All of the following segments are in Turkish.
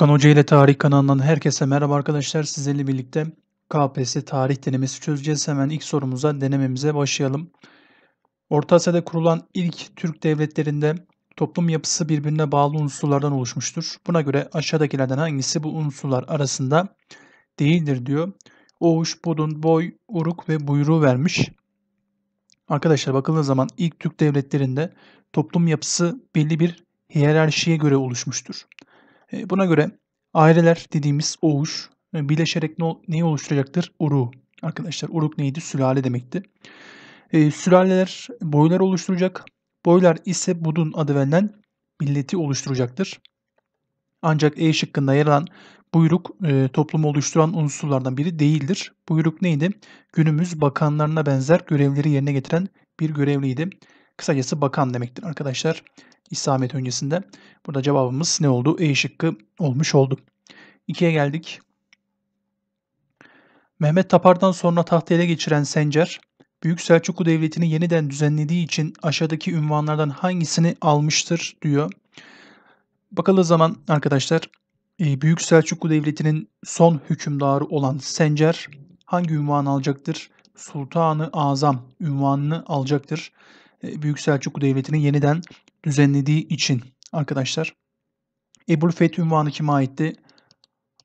Furkan Hoca ile Tarih kanalından herkese merhaba arkadaşlar. Sizinle birlikte KPSS tarih denemesi çözeceğiz. Hemen ilk sorumuza denememize başlayalım. Orta Asya'da kurulan ilk Türk devletlerinde toplum yapısı birbirine bağlı unsurlardan oluşmuştur. Buna göre aşağıdakilerden hangisi bu unsurlar arasında değildir diyor. Oğuş, Bodun, Boy, Uruk ve Buyruğu vermiş. Arkadaşlar bakıldığı zaman ilk Türk devletlerinde toplum yapısı belli bir hiyerarşiye göre oluşmuştur. E, buna göre aileler dediğimiz oğuş e, birleşerek neyi oluşturacaktır? Uru. Arkadaşlar uruk neydi? Sülale demekti. E, sülaleler boylar oluşturacak. Boylar ise budun adı verilen milleti oluşturacaktır. Ancak E şıkkında yer alan buyruk e, toplumu oluşturan unsurlardan biri değildir. Buyruk neydi? Günümüz bakanlarına benzer görevleri yerine getiren bir görevliydi. Kısacası bakan demektir arkadaşlar. İslamiyet öncesinde. Burada cevabımız ne oldu? E şıkkı olmuş oldu. 2'ye geldik. Mehmet Tapar'dan sonra tahtı ele geçiren Sencer, Büyük Selçuklu Devleti'ni yeniden düzenlediği için aşağıdaki ünvanlardan hangisini almıştır diyor. Bakalım zaman arkadaşlar e, Büyük Selçuklu Devleti'nin son hükümdarı olan Sencer hangi ünvanı alacaktır? Sultanı Azam ünvanını alacaktır. E, Büyük Selçuklu Devleti'ni yeniden düzenlediği için arkadaşlar. Ebul Feth ünvanı kime aitti?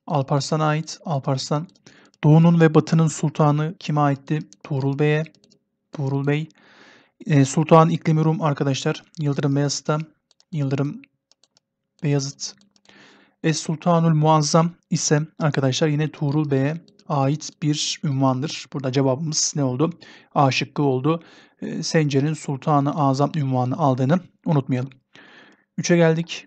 Alparslan'a ait. Alparslan. Doğu'nun ve Batı'nın sultanı kime aitti? Tuğrul Bey'e. Tuğrul Bey. E, Sultan İklimi Rum arkadaşlar. Yıldırım Beyazıt'a. Yıldırım Beyazıt Es-Sultanul Muazzam ise arkadaşlar yine Tuğrul Bey'e ait bir ünvandır. Burada cevabımız ne oldu? A şıkkı oldu. Ee, Sencer'in Sultanı Azam ünvanı aldığını unutmayalım. 3'e geldik.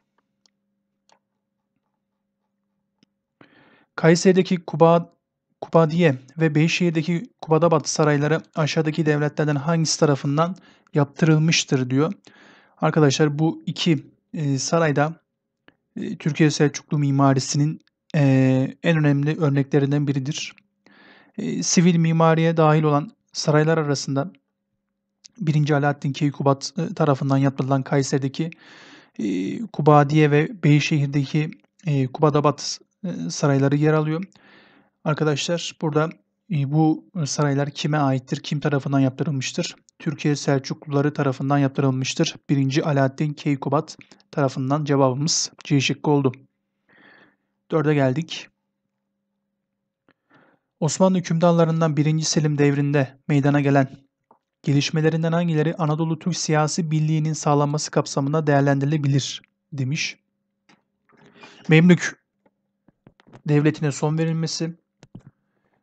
Kayseri'deki Kuba, Kubadiye ve Beyşehir'deki Kubadabat sarayları aşağıdaki devletlerden hangisi tarafından yaptırılmıştır diyor. Arkadaşlar bu iki e, sarayda Türkiye Selçuklu mimarisinin en önemli örneklerinden biridir. Sivil mimariye dahil olan saraylar arasında 1. Alaaddin Keykubat tarafından yaptırılan Kayseri'deki Kubadiye ve Beyşehir'deki Kubadabat sarayları yer alıyor. Arkadaşlar burada bu saraylar kime aittir, kim tarafından yaptırılmıştır? Türkiye Selçukluları tarafından yaptırılmıştır. Birinci Alaaddin Keykubat tarafından cevabımız C şıkkı oldu. 4'e geldik. Osmanlı hükümdarlarından 1. Selim devrinde meydana gelen gelişmelerinden hangileri Anadolu Türk siyasi birliğinin sağlanması kapsamında değerlendirilebilir demiş. Memlük devletine son verilmesi,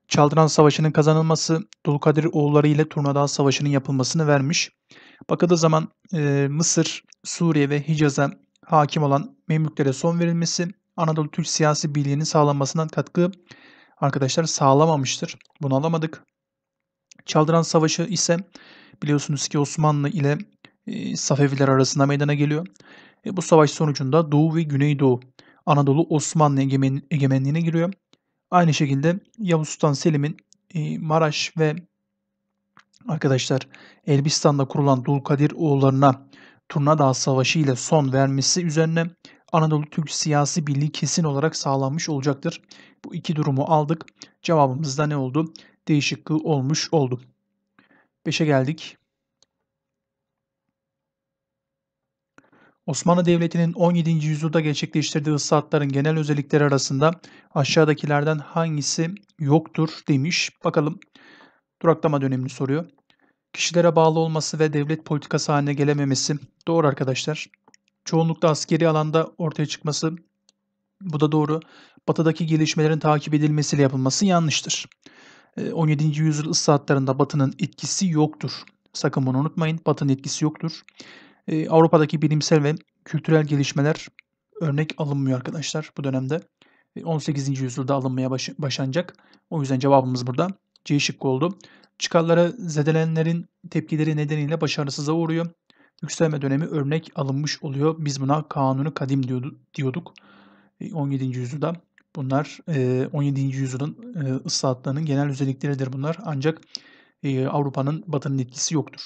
Çaldıran Savaşı'nın kazanılması Dulkadir oğulları ile Turnadağ Savaşı'nın yapılmasını vermiş. Bakıldığı zaman e, Mısır, Suriye ve Hicaz'a hakim olan Memlüklere son verilmesi Anadolu Türk siyasi birliğinin sağlanmasından katkı arkadaşlar sağlamamıştır. Bunu alamadık. Çaldıran Savaşı ise biliyorsunuz ki Osmanlı ile e, Safeviler arasında meydana geliyor. E, bu savaş sonucunda Doğu ve Güneydoğu Anadolu Osmanlı egemenliğine giriyor. Aynı şekilde Yavuz Sultan Selim'in Maraş ve arkadaşlar Elbistan'da kurulan Dulkadir oğullarına Turna Turnadağ Savaşı ile son vermesi üzerine Anadolu Türk siyasi birliği kesin olarak sağlanmış olacaktır. Bu iki durumu aldık. Cevabımızda ne oldu? Değişikliği olmuş oldu. 5'e geldik. Osmanlı Devleti'nin 17. yüzyılda gerçekleştirdiği ıslahatların genel özellikleri arasında aşağıdakilerden hangisi yoktur demiş. Bakalım duraklama dönemini soruyor. Kişilere bağlı olması ve devlet politikası haline gelememesi doğru arkadaşlar. Çoğunlukla askeri alanda ortaya çıkması bu da doğru. Batı'daki gelişmelerin takip edilmesiyle yapılması yanlıştır. 17. Ee, yüzyıl ıslahatlarında Batı'nın etkisi yoktur. Sakın bunu unutmayın. Batı'nın etkisi yoktur e, Avrupa'daki bilimsel ve kültürel gelişmeler örnek alınmıyor arkadaşlar bu dönemde. 18. Ee, yüzyılda alınmaya baş, başlanacak. O yüzden cevabımız burada C şıkkı oldu. Çıkarlara zedelenlerin tepkileri nedeniyle başarısıza uğruyor. Yükselme dönemi örnek alınmış oluyor. Biz buna kanunu kadim diyordu, diyorduk. 17. Ee, yüzyılda bunlar 17. E, yüzyılın e, ıslahatlarının genel özellikleridir bunlar. Ancak e, Avrupa'nın batının etkisi yoktur.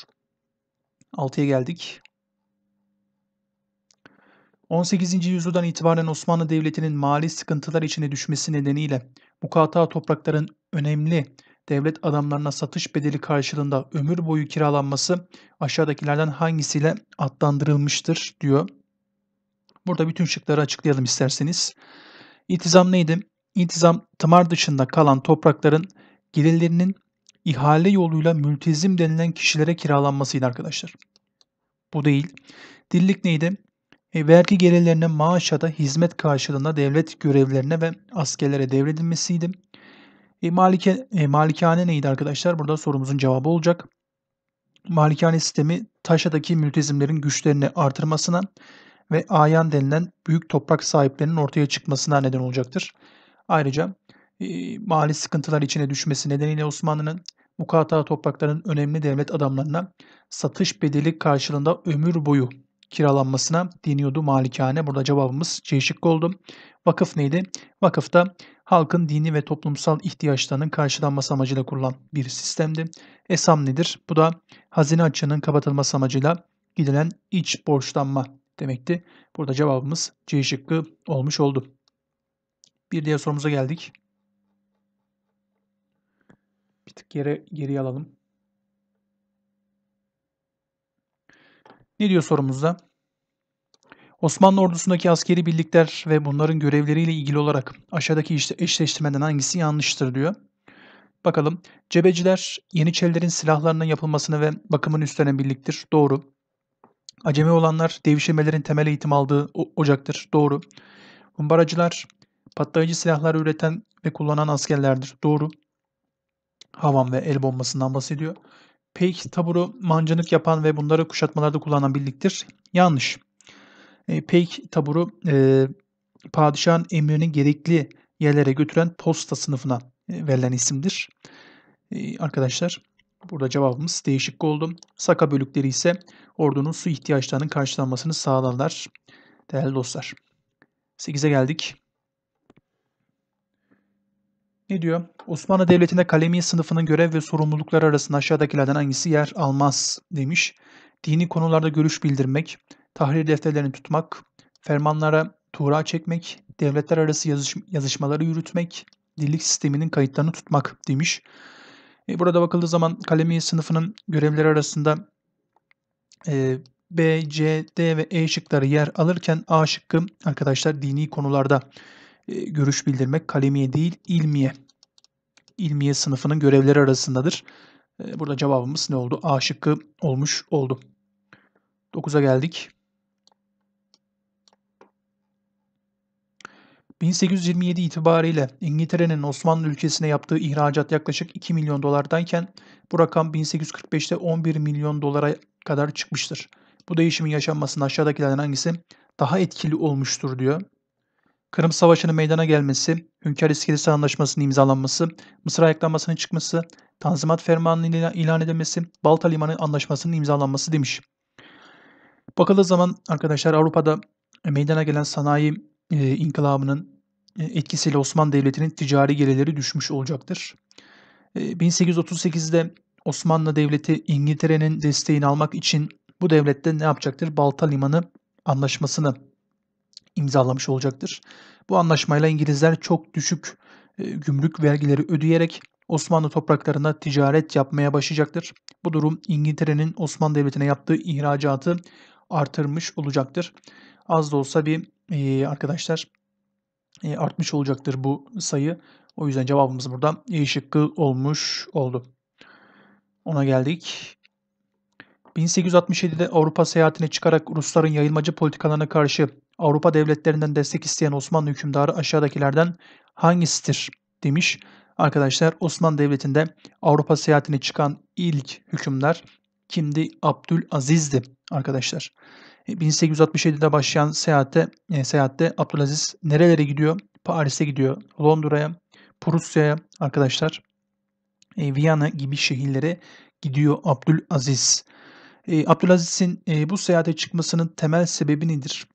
6'ya geldik. 18. yüzyıldan itibaren Osmanlı Devleti'nin mali sıkıntılar içine düşmesi nedeniyle mukata toprakların önemli devlet adamlarına satış bedeli karşılığında ömür boyu kiralanması aşağıdakilerden hangisiyle adlandırılmıştır diyor. Burada bütün şıkları açıklayalım isterseniz. İltizam neydi? İltizam tımar dışında kalan toprakların gelirlerinin ihale yoluyla mültezim denilen kişilere kiralanmasıydı arkadaşlar. Bu değil. Dillik neydi? E, vergi gelirlerine maaş ya da hizmet karşılığında devlet görevlerine ve askerlere devredilmesiydi. E, malike, e, malikane neydi arkadaşlar? Burada sorumuzun cevabı olacak. Malikane sistemi taşadaki mültezimlerin güçlerini artırmasına ve ayan denilen büyük toprak sahiplerinin ortaya çıkmasına neden olacaktır. Ayrıca e, mali sıkıntılar içine düşmesi nedeniyle Osmanlı'nın mukata topraklarının önemli devlet adamlarına satış bedeli karşılığında ömür boyu kiralanmasına deniyordu malikane. Burada cevabımız C şıkkı oldu. Vakıf neydi? Vakıf da halkın dini ve toplumsal ihtiyaçlarının karşılanması amacıyla kurulan bir sistemdi. Esam nedir? Bu da hazine açığının kapatılması amacıyla gidilen iç borçlanma demekti. Burada cevabımız C şıkkı olmuş oldu. Bir diğer sorumuza geldik. Bir tık geri, geriye alalım. Ne diyor sorumuzda? Osmanlı ordusundaki askeri birlikler ve bunların görevleriyle ilgili olarak aşağıdaki işte eşleştirmeden hangisi yanlıştır diyor. Bakalım. Cebeciler Yeniçerilerin silahlarının yapılmasını ve bakımını üstlenen birliktir. Doğru. Acemi olanlar devşirmelerin temel eğitim aldığı ocaktır. Doğru. Humbaracılar patlayıcı silahlar üreten ve kullanan askerlerdir. Doğru. Havan ve el bombasından bahsediyor. Peyk taburu mancınık yapan ve bunları kuşatmalarda kullanan birliktir. Yanlış. E, Peyk taburu e, padişahın emrini gerekli yerlere götüren posta sınıfına e, verilen isimdir. E, arkadaşlar burada cevabımız değişik oldu. Saka bölükleri ise ordunun su ihtiyaçlarının karşılanmasını sağlarlar. Değerli dostlar. 8'e geldik. Ne diyor? Osmanlı Devleti'nde kalemi sınıfının görev ve sorumlulukları arasında aşağıdakilerden hangisi yer almaz demiş. Dini konularda görüş bildirmek, tahrir defterlerini tutmak, fermanlara tuğra çekmek, devletler arası yazış yazışmaları yürütmek, dillik sisteminin kayıtlarını tutmak demiş. E, burada bakıldığı zaman kalemi sınıfının görevleri arasında e, B, C, D ve E şıkları yer alırken A şıkkı arkadaşlar dini konularda e, görüş bildirmek kalemiye değil ilmiye. İlmiye sınıfının görevleri arasındadır. E, burada cevabımız ne oldu? A şıkkı olmuş oldu. 9'a geldik. 1827 itibariyle İngiltere'nin Osmanlı ülkesine yaptığı ihracat yaklaşık 2 milyon dolardayken bu rakam 1845'te 11 milyon dolara kadar çıkmıştır. Bu değişimin yaşanmasının aşağıdakilerden hangisi daha etkili olmuştur diyor. Kırım Savaşı'nın meydana gelmesi, Hünkar İskelesi Anlaşması'nın imzalanması, Mısır ayaklanmasının çıkması, Tanzimat Fermanı'nın ilan edilmesi, Balta Limanı Anlaşması'nın imzalanması demiş. Bakıldığı zaman arkadaşlar Avrupa'da e, meydana gelen sanayi e, inkılabının e, etkisiyle Osmanlı Devleti'nin ticari gelirleri düşmüş olacaktır. 1838'de e, Osmanlı Devleti İngiltere'nin desteğini almak için bu devlette ne yapacaktır? Balta Limanı Anlaşması'nı imzalamış olacaktır. Bu anlaşmayla İngilizler çok düşük e, gümrük vergileri ödeyerek Osmanlı topraklarında ticaret yapmaya başlayacaktır. Bu durum İngiltere'nin Osmanlı Devleti'ne yaptığı ihracatı artırmış olacaktır. Az da olsa bir e, arkadaşlar e, artmış olacaktır bu sayı. O yüzden cevabımız burada E şıkkı olmuş oldu. Ona geldik. 1867'de Avrupa seyahatine çıkarak Rusların yayılmacı politikalarına karşı Avrupa devletlerinden destek isteyen Osmanlı hükümdarı aşağıdakilerden hangisidir demiş. Arkadaşlar Osmanlı Devleti'nde Avrupa seyahatine çıkan ilk hükümdar kimdi? Abdülaziz'di arkadaşlar. 1867'de e, başlayan seyahatte, e, seyahatte Abdülaziz nerelere gidiyor? Paris'e gidiyor, Londra'ya, Prusya'ya arkadaşlar, e, Viyana gibi şehirlere gidiyor Abdülaziz. E, Abdülaziz'in e, bu seyahate çıkmasının temel sebebi nedir?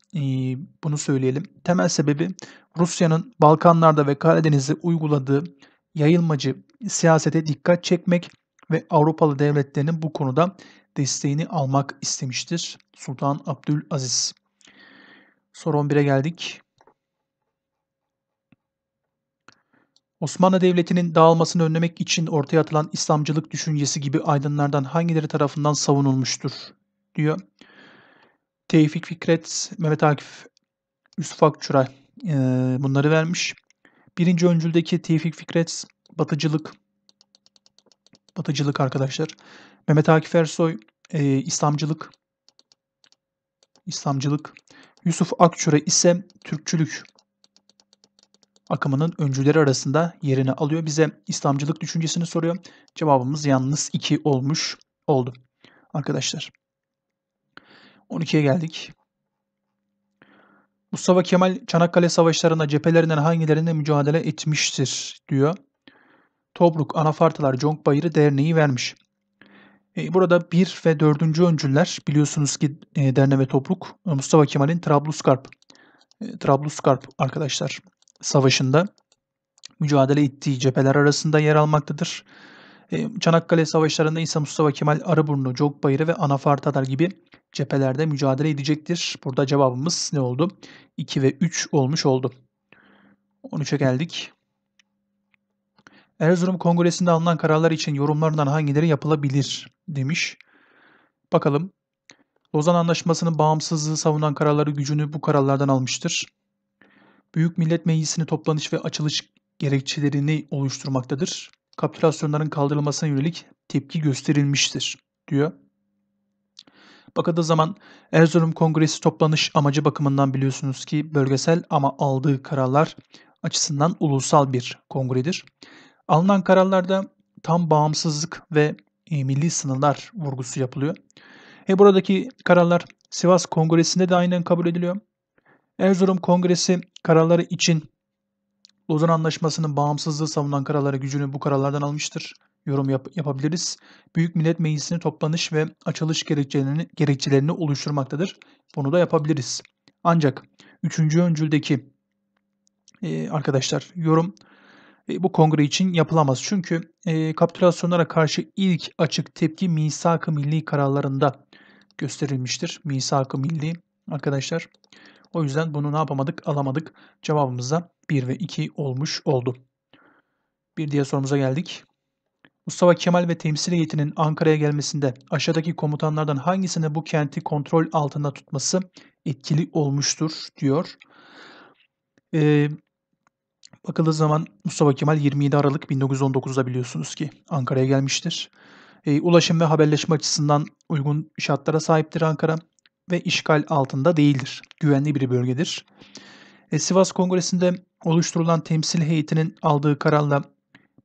bunu söyleyelim. Temel sebebi Rusya'nın Balkanlarda ve Karadeniz'de uyguladığı yayılmacı siyasete dikkat çekmek ve Avrupalı devletlerinin bu konuda desteğini almak istemiştir Sultan Abdülaziz. Soru 11'e geldik. Osmanlı Devleti'nin dağılmasını önlemek için ortaya atılan İslamcılık düşüncesi gibi aydınlardan hangileri tarafından savunulmuştur diyor. Tevfik Fikret, Mehmet Akif, Yusuf Akçuray e, bunları vermiş. Birinci öncüldeki Tevfik Fikret batıcılık batıcılık arkadaşlar. Mehmet Akif Ersoy e, İslamcılık İslamcılık. Yusuf Akçura ise Türkçülük akımının öncüleri arasında yerini alıyor. Bize İslamcılık düşüncesini soruyor. Cevabımız yalnız 2 olmuş oldu arkadaşlar. 12'ye geldik. Mustafa Kemal Çanakkale Savaşları'nda cephelerinden hangilerinde mücadele etmiştir diyor. Tobruk, Anafartalar, Conk Bayırı Derneği vermiş. E, burada 1 ve 4. öncüler biliyorsunuz ki e, Derne ve Tobruk e, Mustafa Kemal'in Trablusgarp e, Trablusgarp arkadaşlar savaşında mücadele ettiği cepheler arasında yer almaktadır. Çanakkale Savaşları'nda İsa Mustafa Kemal Arıburnu, Cogbayırı ve Anafart Adar gibi cephelerde mücadele edecektir. Burada cevabımız ne oldu? 2 ve 3 olmuş oldu. 13'e geldik. Erzurum Kongresi'nde alınan kararlar için yorumlarından hangileri yapılabilir demiş. Bakalım. Lozan Anlaşması'nın bağımsızlığı savunan kararları gücünü bu kararlardan almıştır. Büyük Millet Meclisi'ni toplanış ve açılış gerekçelerini oluşturmaktadır kapitülasyonların kaldırılmasına yönelik tepki gösterilmiştir diyor. Bakıldığı zaman Erzurum Kongresi toplanış amacı bakımından biliyorsunuz ki bölgesel ama aldığı kararlar açısından ulusal bir kongredir. Alınan kararlarda tam bağımsızlık ve e, milli sınırlar vurgusu yapılıyor. E buradaki kararlar Sivas Kongresi'nde de aynen kabul ediliyor. Erzurum Kongresi kararları için Lozan Anlaşması'nın bağımsızlığı savunan karaları gücünü bu karalardan almıştır. Yorum yap- yapabiliriz. Büyük Millet Meclisi'nin toplanış ve açılış gerekçelerini, gerekçelerini oluşturmaktadır. Bunu da yapabiliriz. Ancak 3. öncüldeki e, arkadaşlar yorum e, bu kongre için yapılamaz. Çünkü e, kapitülasyonlara karşı ilk açık tepki Misak-ı Milli kararlarında gösterilmiştir. Misak-ı Milli arkadaşlar. O yüzden bunu ne yapamadık? Alamadık. Cevabımızda 1 ve 2 olmuş oldu. Bir diğer sorumuza geldik. Mustafa Kemal ve temsil heyetinin Ankara'ya gelmesinde aşağıdaki komutanlardan hangisine bu kenti kontrol altında tutması etkili olmuştur diyor. Ee, bakıldığı zaman Mustafa Kemal 27 Aralık 1919'da biliyorsunuz ki Ankara'ya gelmiştir. Ee, ulaşım ve haberleşme açısından uygun şartlara sahiptir Ankara ve işgal altında değildir. Güvenli bir bölgedir. E, Sivas Kongresi'nde oluşturulan temsil heyetinin aldığı kararla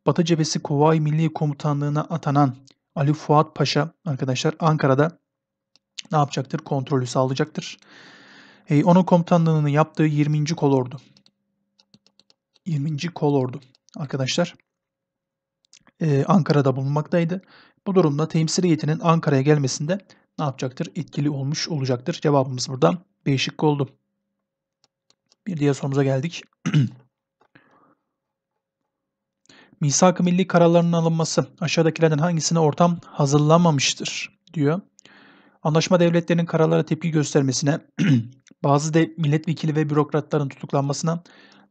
Batı Cephesi Kuvayi Milli Komutanlığı'na atanan Ali Fuat Paşa arkadaşlar Ankara'da ne yapacaktır? Kontrolü sağlayacaktır. E, onun komutanlığını yaptığı 20. kolordu. 20. kolordu arkadaşlar e, Ankara'da bulunmaktaydı. Bu durumda temsil heyetinin Ankara'ya gelmesinde ne yapacaktır? Etkili olmuş olacaktır. Cevabımız burada B şıkkı oldu. Bir diğer sorumuza geldik. Misak-ı milli kararlarının alınması aşağıdakilerden hangisine ortam hazırlanmamıştır diyor. Anlaşma devletlerinin kararlara tepki göstermesine, bazı de milletvekili ve bürokratların tutuklanmasına,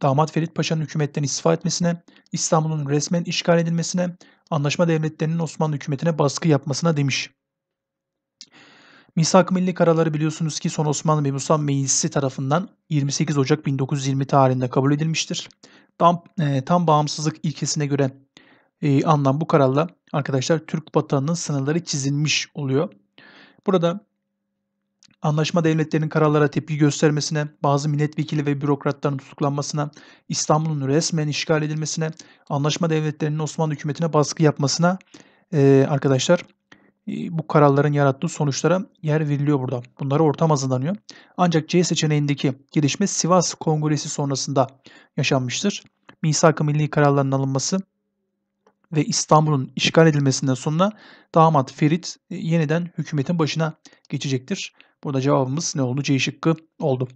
damat Ferit Paşa'nın hükümetten istifa etmesine, İstanbul'un resmen işgal edilmesine, anlaşma devletlerinin Osmanlı hükümetine baskı yapmasına demiş. Misak Milli Karaları biliyorsunuz ki Son Osmanlı ve Musa Meclisi tarafından 28 Ocak 1920 tarihinde kabul edilmiştir. Tam, e, tam bağımsızlık ilkesine göre e, anlam bu kararla arkadaşlar Türk vatanının sınırları çizilmiş oluyor. Burada anlaşma devletlerinin kararlara tepki göstermesine, bazı milletvekili ve bürokratların tutuklanmasına, İstanbul'un resmen işgal edilmesine, anlaşma devletlerinin Osmanlı hükümetine baskı yapmasına e, arkadaşlar ee, bu kararların yarattığı sonuçlara yer veriliyor burada. Bunlara ortam hazırlanıyor. Ancak C seçeneğindeki gelişme Sivas Kongresi sonrasında yaşanmıştır. Misak-ı Milli kararlarının alınması ve İstanbul'un işgal edilmesinden sonra damat Ferit e, yeniden hükümetin başına geçecektir. Burada cevabımız ne oldu? C şıkkı oldu.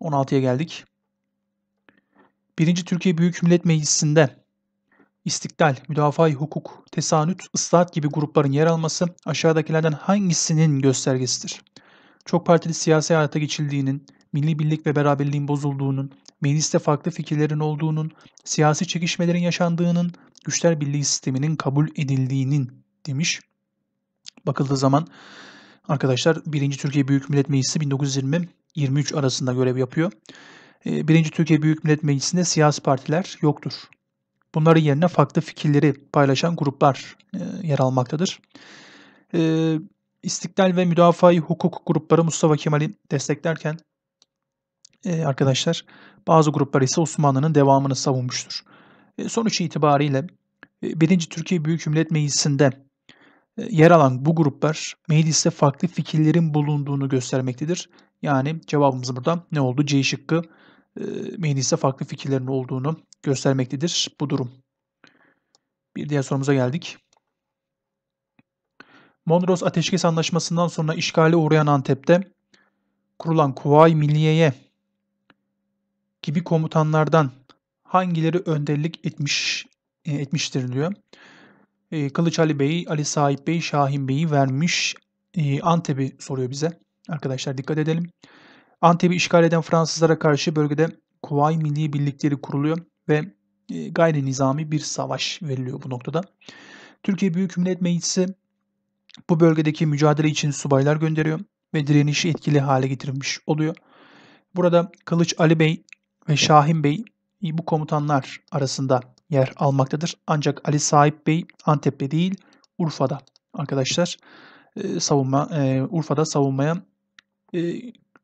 16'ya geldik. 1. Türkiye Büyük Millet Meclisi'nde İstiklal, müdafaa hukuk, tesanüt, ıslahat gibi grupların yer alması aşağıdakilerden hangisinin göstergesidir? Çok partili siyasi hayata geçildiğinin, milli birlik ve beraberliğin bozulduğunun, mecliste farklı fikirlerin olduğunun, siyasi çekişmelerin yaşandığının, güçler birliği sisteminin kabul edildiğinin demiş. Bakıldığı zaman arkadaşlar 1. Türkiye Büyük Millet Meclisi 1920-23 arasında görev yapıyor. 1. Ee, Türkiye Büyük Millet Meclisi'nde siyasi partiler yoktur. Bunların yerine farklı fikirleri paylaşan gruplar e, yer almaktadır. E, İstiklal ve müdafaa hukuk grupları Mustafa Kemal'i desteklerken e, arkadaşlar bazı gruplar ise Osmanlı'nın devamını savunmuştur. E, sonuç itibariyle 1. E, Türkiye Büyük Millet Meclisi'nde e, yer alan bu gruplar mecliste farklı fikirlerin bulunduğunu göstermektedir. Yani cevabımız burada ne oldu? C şıkkı e, mecliste farklı fikirlerin olduğunu göstermektedir bu durum. Bir diğer sorumuza geldik. Mondros Ateşkes Anlaşması'ndan sonra işgale uğrayan Antep'te kurulan Kuvayi Milliye'ye gibi komutanlardan hangileri önderlik etmiş e, etmiştir diyor. E, Kılıç Ali Bey, Ali Sahip Bey, Şahin Bey'i vermiş. E, Antep'i soruyor bize. Arkadaşlar dikkat edelim. Antep'i işgal eden Fransızlara karşı bölgede Kuvayi Milli Birlikleri kuruluyor ve e, gayri nizami bir savaş veriliyor bu noktada. Türkiye Büyük Millet Meclisi bu bölgedeki mücadele için subaylar gönderiyor ve direnişi etkili hale getirmiş oluyor. Burada Kılıç Ali Bey ve Şahin Bey e, bu komutanlar arasında yer almaktadır. Ancak Ali Sahip Bey Antep'te değil Urfa'da arkadaşlar e, savunma Urfa'da savunmaya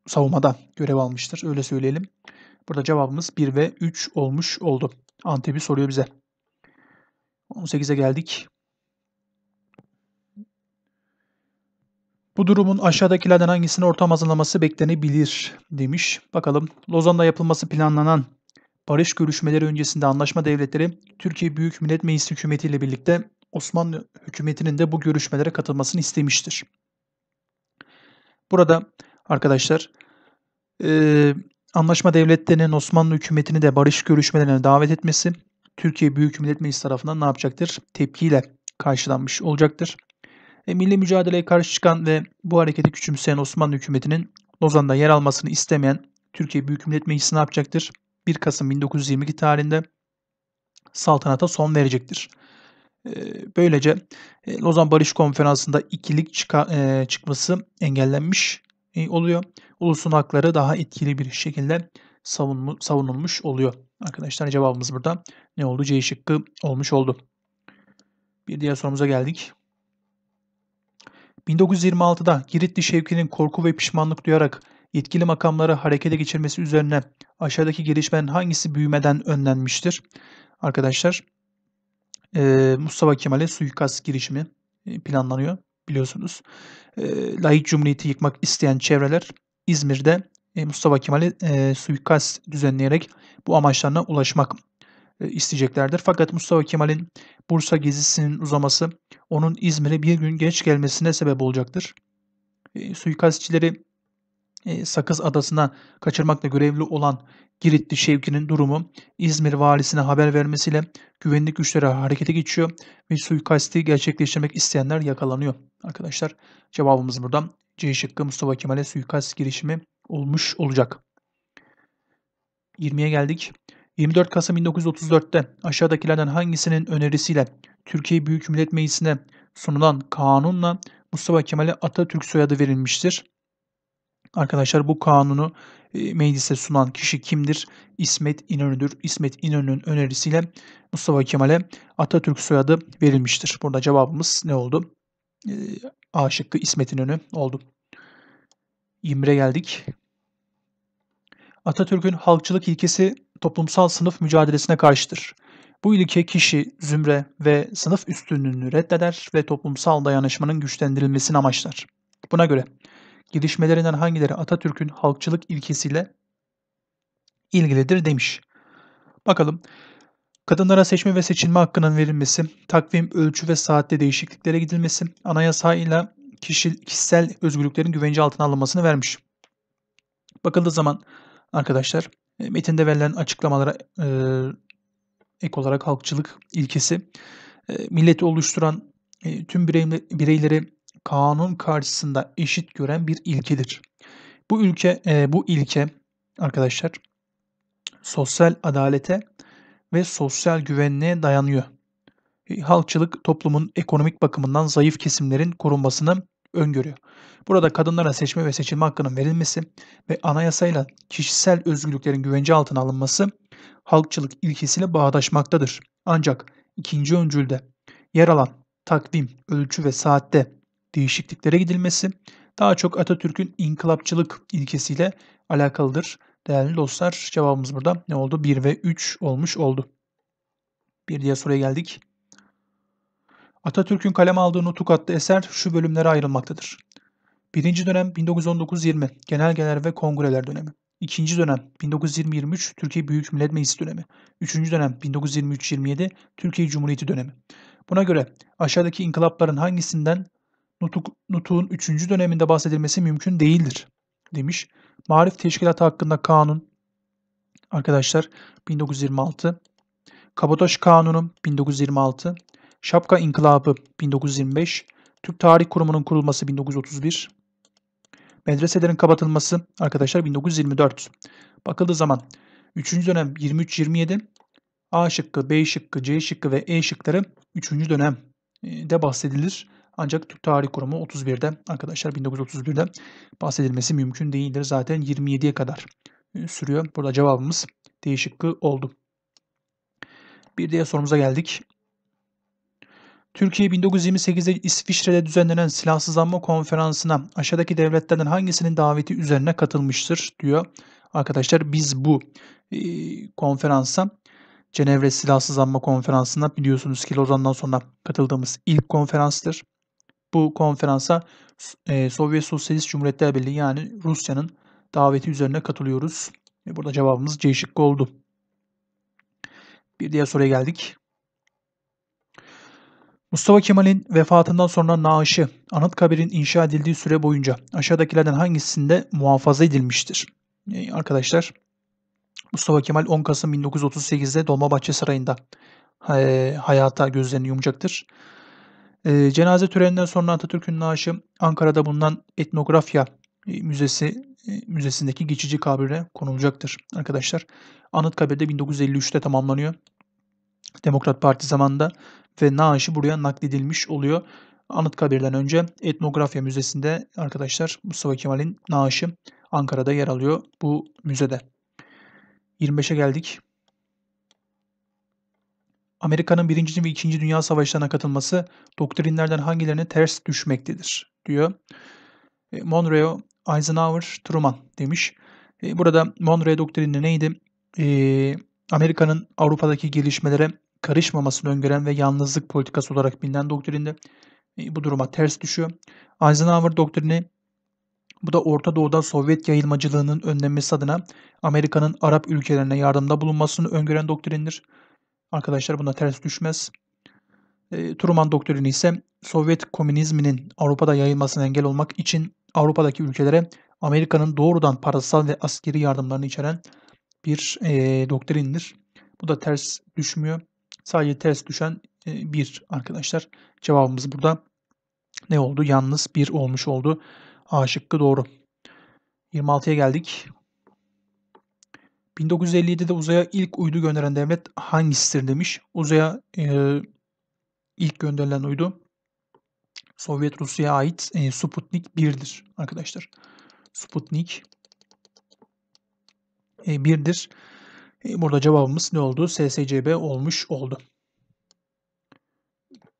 savunmada görev almıştır öyle söyleyelim. Burada cevabımız 1 ve 3 olmuş oldu. Antep'i soruyor bize. 18'e geldik. Bu durumun aşağıdakilerden hangisinin ortam hazırlaması beklenebilir demiş. Bakalım Lozan'da yapılması planlanan barış görüşmeleri öncesinde anlaşma devletleri Türkiye Büyük Millet Meclisi hükümeti ile birlikte Osmanlı hükümetinin de bu görüşmelere katılmasını istemiştir. Burada arkadaşlar Anlaşma devletlerinin Osmanlı hükümetini de barış görüşmelerine davet etmesi Türkiye Büyük Millet Meclisi tarafından ne yapacaktır? Tepkiyle karşılanmış olacaktır. E, milli mücadeleye karşı çıkan ve bu hareketi küçümseyen Osmanlı hükümetinin Lozan'da yer almasını istemeyen Türkiye Büyük Millet Meclisi ne yapacaktır? 1 Kasım 1922 tarihinde saltanata son verecektir. E, böylece e, Lozan Barış Konferansı'nda ikilik çıka, e, çıkması engellenmiş e, oluyor. Ulusun hakları daha etkili bir şekilde savunulmuş oluyor. Arkadaşlar cevabımız burada ne oldu? C şıkkı olmuş oldu. Bir diğer sorumuza geldik. 1926'da Giritli Şevki'nin korku ve pişmanlık duyarak yetkili makamları harekete geçirmesi üzerine aşağıdaki gelişmenin hangisi büyümeden önlenmiştir? Arkadaşlar Mustafa Kemal'e suikast girişimi e, planlanıyor biliyorsunuz. E, Lahit Cumhuriyeti yıkmak isteyen çevreler İzmir'de e, Mustafa Kemal'i e, suikast düzenleyerek bu amaçlarına ulaşmak e, isteyeceklerdir. Fakat Mustafa Kemal'in Bursa gezisinin uzaması onun İzmir'e bir gün geç gelmesine sebep olacaktır. E, suikastçileri e, Sakız Adası'na kaçırmakla görevli olan Giritli Şevki'nin durumu İzmir valisine haber vermesiyle güvenlik güçleri harekete geçiyor ve suikasti gerçekleştirmek isteyenler yakalanıyor. Arkadaşlar cevabımız buradan C şıkkı Mustafa Kemal'e suikast girişimi olmuş olacak. 20'ye geldik. 24 Kasım 1934'te aşağıdakilerden hangisinin önerisiyle Türkiye Büyük Millet Meclisi'ne sunulan kanunla Mustafa Kemal'e Atatürk soyadı verilmiştir? Arkadaşlar bu kanunu e, meclise sunan kişi kimdir? İsmet İnönü'dür. İsmet İnönü'nün önerisiyle Mustafa Kemal'e Atatürk soyadı verilmiştir. Burada cevabımız ne oldu? E, A şıkkı İsmet İnönü oldu. 21'e geldik. Atatürk'ün halkçılık ilkesi toplumsal sınıf mücadelesine karşıdır. Bu ilke kişi, zümre ve sınıf üstünlüğünü reddeder ve toplumsal dayanışmanın güçlendirilmesini amaçlar. Buna göre Gidişmelerinden hangileri Atatürk'ün halkçılık ilkesiyle ilgilidir demiş. Bakalım. Kadınlara seçme ve seçilme hakkının verilmesi, takvim, ölçü ve saatte değişikliklere gidilmesi, anayasayla kişi, kişisel özgürlüklerin güvence altına alınmasını vermiş. Bakıldığı zaman arkadaşlar e, metinde verilen açıklamalara e, ek olarak halkçılık ilkesi, e, milleti oluşturan e, tüm bireyleri kanun karşısında eşit gören bir ilkedir. Bu ülke e, bu ilke arkadaşlar sosyal adalete ve sosyal güvenliğe dayanıyor. E, halkçılık toplumun ekonomik bakımından zayıf kesimlerin korunmasını öngörüyor. Burada kadınlara seçme ve seçilme hakkının verilmesi ve anayasayla kişisel özgürlüklerin güvence altına alınması halkçılık ilkesiyle bağdaşmaktadır. Ancak ikinci öncülde yer alan takvim, ölçü ve saatte değişikliklere gidilmesi daha çok Atatürk'ün inkılapçılık ilkesiyle alakalıdır. Değerli dostlar cevabımız burada ne oldu? 1 ve 3 olmuş oldu. Bir diğer soruya geldik. Atatürk'ün kalem aldığı Nutuk adlı eser şu bölümlere ayrılmaktadır. Birinci dönem 1919-20 genelgeler ve kongreler dönemi. İkinci dönem 1920-23 Türkiye Büyük Millet Meclisi dönemi. Üçüncü dönem 1923-27 Türkiye Cumhuriyeti dönemi. Buna göre aşağıdaki inkılapların hangisinden nutuk, nutuğun 3. döneminde bahsedilmesi mümkün değildir demiş. Marif Teşkilatı hakkında kanun arkadaşlar 1926, Kabotaj Kanunu 1926, Şapka İnkılabı 1925, Türk Tarih Kurumu'nun kurulması 1931, medreselerin kapatılması arkadaşlar 1924. Bakıldığı zaman 3. dönem 23-27, A şıkkı, B şıkkı, C şıkkı ve E şıkları 3. dönemde e, bahsedilir. Ancak Türk Tarih Kurumu 31'de arkadaşlar 1931'de bahsedilmesi mümkün değildir. Zaten 27'ye kadar e, sürüyor. Burada cevabımız D oldu. Bir diğer sorumuza geldik. Türkiye 1928'de İsviçre'de düzenlenen silahsızlanma konferansına aşağıdaki devletlerden hangisinin daveti üzerine katılmıştır diyor. Arkadaşlar biz bu e, konferansa Cenevre Silahsızlanma Konferansı'na biliyorsunuz ki Lozan'dan sonra katıldığımız ilk konferanstır. Bu konferansa e, Sovyet Sosyalist Cumhuriyetler Birliği yani Rusya'nın daveti üzerine katılıyoruz. ve burada cevabımız C şıkkı oldu. Bir diğer soruya geldik. Mustafa Kemal'in vefatından sonra naaşı Anıtkabir'in inşa edildiği süre boyunca aşağıdakilerden hangisinde muhafaza edilmiştir? E, arkadaşlar Mustafa Kemal 10 Kasım 1938'de Dolmabahçe Sarayı'nda e, hayata gözlerini yumacaktır. E, cenaze töreninden sonra Atatürk'ün naaşı Ankara'da bulunan Etnografya e, Müzesi e, müzesindeki geçici kabrine konulacaktır arkadaşlar. anıt Anıtkabir'de 1953'te tamamlanıyor. Demokrat Parti zamanında ve naaşı buraya nakledilmiş oluyor. anıt kabirden önce Etnografya Müzesi'nde arkadaşlar Mustafa Kemal'in naaşı Ankara'da yer alıyor bu müzede. 25'e geldik. Amerika'nın 1. ve 2. Dünya Savaşı'na katılması doktrinlerden hangilerine ters düşmektedir diyor. E, Monroe, Eisenhower, Truman demiş. E, burada Monroe doktrini neydi? E, Amerika'nın Avrupa'daki gelişmelere karışmamasını öngören ve yalnızlık politikası olarak bilinen doktrinde bu duruma ters düşüyor. Eisenhower doktrini bu da Orta Doğu'da Sovyet yayılmacılığının önlenmesi adına Amerika'nın Arap ülkelerine yardımda bulunmasını öngören doktrindir. Arkadaşlar buna ters düşmez. E, Truman doktrini ise Sovyet komünizminin Avrupa'da yayılmasına engel olmak için Avrupa'daki ülkelere Amerika'nın doğrudan parasal ve askeri yardımlarını içeren bir e, doktrindir. Bu da ters düşmüyor. Sadece ters düşen e, bir arkadaşlar. Cevabımız burada ne oldu? Yalnız bir olmuş oldu. A şıkkı doğru. 26'ya geldik. 1957'de uzaya ilk uydu gönderen devlet hangisidir demiş. Uzaya e, ilk gönderilen uydu Sovyet Rusya'ya ait e, Sputnik 1'dir arkadaşlar. Sputnik 1'dir. E, e, burada cevabımız ne oldu? SSCB olmuş oldu.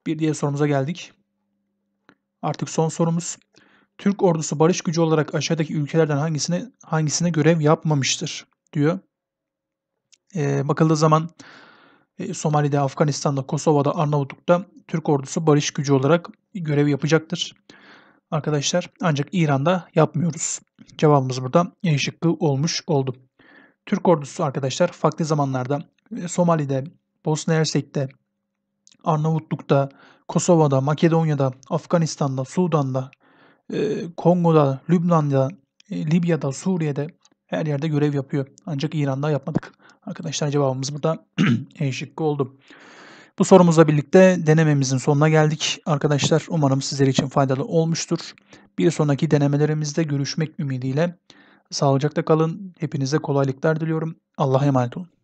Bir diğer sorumuza geldik. Artık son sorumuz. Türk ordusu barış gücü olarak aşağıdaki ülkelerden hangisine hangisine görev yapmamıştır? diyor. E, bakıldığı zaman e, Somali'de, Afganistan'da, Kosova'da, Arnavutluk'ta Türk ordusu barış gücü olarak görev yapacaktır. Arkadaşlar ancak İran'da yapmıyoruz. Cevabımız burada E şıkkı olmuş oldu. Türk ordusu arkadaşlar farklı zamanlarda e, Somali'de, Bosna Hersek'te, Arnavutluk'ta, Kosova'da, Makedonya'da, Afganistan'da, Sudan'da, e, Kongo'da, Lübnan'da, e, Libya'da, Suriye'de, her yerde görev yapıyor. Ancak İran'da yapmadık. Arkadaşlar cevabımız burada E şıkkı oldu. Bu sorumuzla birlikte denememizin sonuna geldik. Arkadaşlar umarım sizler için faydalı olmuştur. Bir sonraki denemelerimizde görüşmek ümidiyle. Sağlıcakla kalın. Hepinize kolaylıklar diliyorum. Allah'a emanet olun.